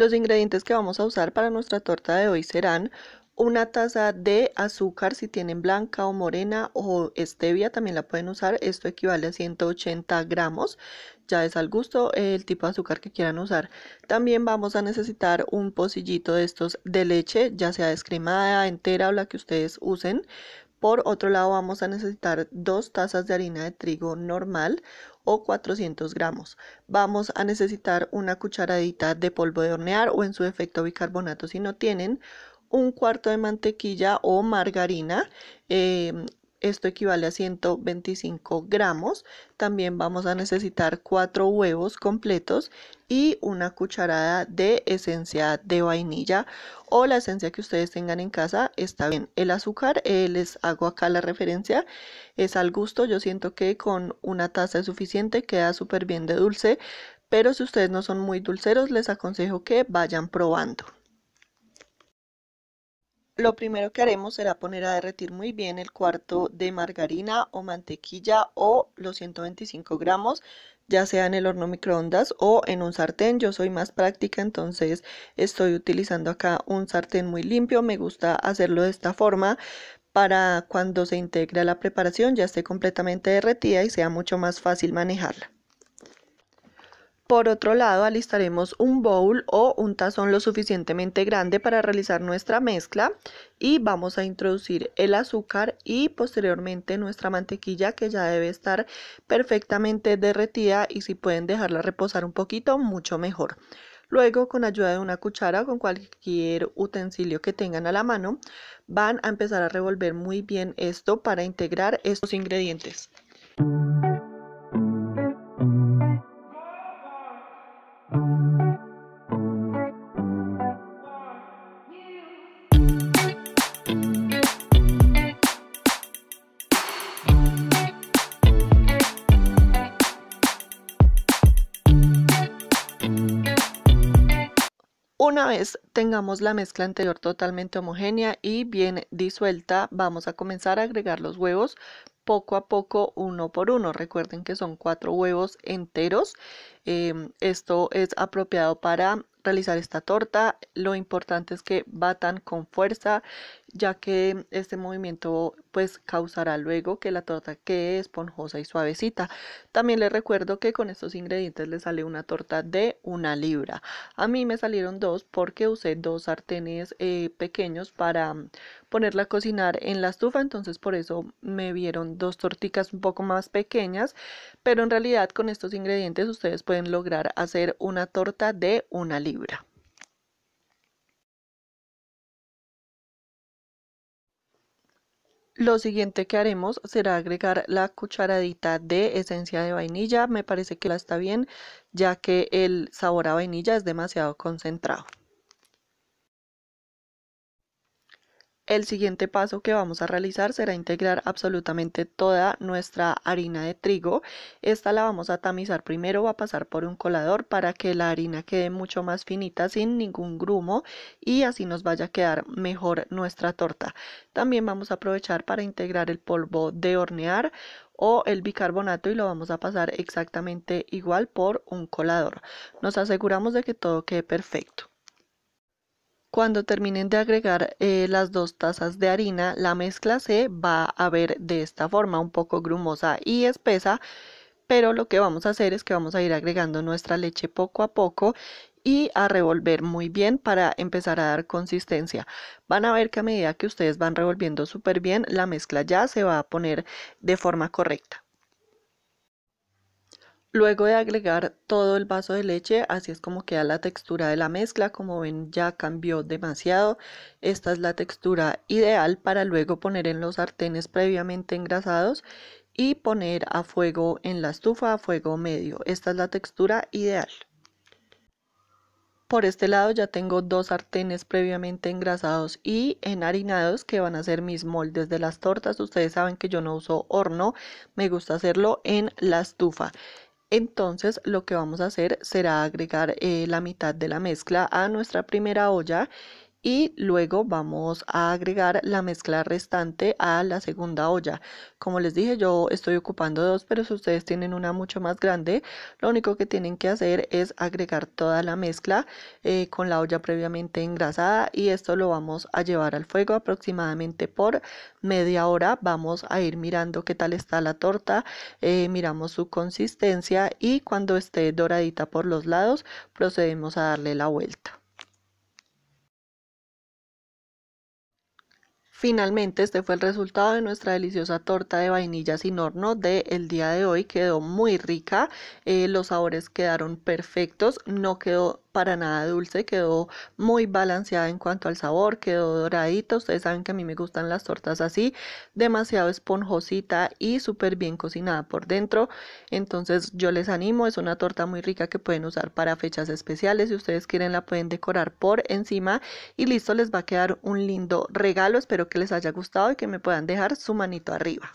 Los ingredientes que vamos a usar para nuestra torta de hoy serán una taza de azúcar si tienen blanca o morena o stevia también la pueden usar esto equivale a 180 gramos ya es al gusto el tipo de azúcar que quieran usar también vamos a necesitar un pocillito de estos de leche ya sea descremada entera o la que ustedes usen por otro lado, vamos a necesitar dos tazas de harina de trigo normal o 400 gramos. Vamos a necesitar una cucharadita de polvo de hornear o en su efecto bicarbonato si no tienen, un cuarto de mantequilla o margarina, eh, esto equivale a 125 gramos. También vamos a necesitar 4 huevos completos y una cucharada de esencia de vainilla o la esencia que ustedes tengan en casa está bien. El azúcar, eh, les hago acá la referencia, es al gusto. Yo siento que con una taza es suficiente, queda súper bien de dulce. Pero si ustedes no son muy dulceros, les aconsejo que vayan probando. Lo primero que haremos será poner a derretir muy bien el cuarto de margarina o mantequilla o los 125 gramos, ya sea en el horno microondas o en un sartén. Yo soy más práctica, entonces estoy utilizando acá un sartén muy limpio. Me gusta hacerlo de esta forma para cuando se integre la preparación ya esté completamente derretida y sea mucho más fácil manejarla. Por otro lado, alistaremos un bowl o un tazón lo suficientemente grande para realizar nuestra mezcla y vamos a introducir el azúcar y posteriormente nuestra mantequilla que ya debe estar perfectamente derretida y si pueden dejarla reposar un poquito, mucho mejor. Luego, con ayuda de una cuchara o con cualquier utensilio que tengan a la mano, van a empezar a revolver muy bien esto para integrar estos ingredientes. Una vez tengamos la mezcla anterior totalmente homogénea y bien disuelta, vamos a comenzar a agregar los huevos poco a poco, uno por uno. Recuerden que son cuatro huevos enteros. Em, esto es apropiado para realizar esta torta. Lo importante es que batan con fuerza, ya que este movimiento pues causará luego que la torta quede esponjosa y suavecita. También les recuerdo que con estos ingredientes les sale una torta de una libra. A mí me salieron dos porque usé dos sartenes eh, pequeños para mm, ponerla a cocinar en la estufa, entonces por eso me vieron dos torticas un poco más pequeñas, pero en realidad con estos ingredientes ustedes pueden lograr hacer una torta de una libra. Lo siguiente que haremos será agregar la cucharadita de esencia de vainilla. Me parece que la está bien, ya que el sabor a vainilla es demasiado concentrado. El siguiente paso que vamos a realizar será integrar absolutamente toda nuestra harina de trigo. Esta la vamos a tamizar primero, va a pasar por un colador para que la harina quede mucho más finita sin ningún grumo y así nos vaya a quedar mejor nuestra torta. También vamos a aprovechar para integrar el polvo de hornear o el bicarbonato y lo vamos a pasar exactamente igual por un colador. Nos aseguramos de que todo quede perfecto. Cuando terminen de agregar eh, las dos tazas de harina, la mezcla se va a ver de esta forma, un poco grumosa y espesa, pero lo que vamos a hacer es que vamos a ir agregando nuestra leche poco a poco y a revolver muy bien para empezar a dar consistencia. Van a ver que a medida que ustedes van revolviendo súper bien, la mezcla ya se va a poner de forma correcta. Luego de agregar todo el vaso de leche, así es como queda la textura de la mezcla, como ven ya cambió demasiado, esta es la textura ideal para luego poner en los sartenes previamente engrasados y poner a fuego en la estufa a fuego medio, esta es la textura ideal. Por este lado ya tengo dos sartenes previamente engrasados y enharinados que van a ser mis moldes de las tortas. Ustedes saben que yo no uso horno, me gusta hacerlo en la estufa. Entonces lo que vamos a hacer será agregar eh, la mitad de la mezcla a nuestra primera olla y luego vamos a agregar la mezcla restante a la segunda olla. Como les dije, yo estoy ocupando dos, pero si ustedes tienen una mucho más grande, lo único que tienen que hacer es agregar toda la mezcla eh, con la olla previamente engrasada y esto lo vamos a llevar al fuego aproximadamente por media hora. Vamos a ir mirando qué tal está la torta, eh, miramos su consistencia y cuando esté doradita por los lados procedemos a darle la vuelta. Finalmente, este fue el resultado de nuestra deliciosa torta de vainilla sin horno del el día de hoy. Quedó muy rica, eh, los sabores quedaron perfectos, no quedó para nada dulce, quedó muy balanceada en cuanto al sabor, quedó doradita, ustedes saben que a mí me gustan las tortas así, demasiado esponjosita y súper bien cocinada por dentro, entonces yo les animo, es una torta muy rica que pueden usar para fechas especiales, si ustedes quieren la pueden decorar por encima y listo, les va a quedar un lindo regalo, espero que les haya gustado y que me puedan dejar su manito arriba.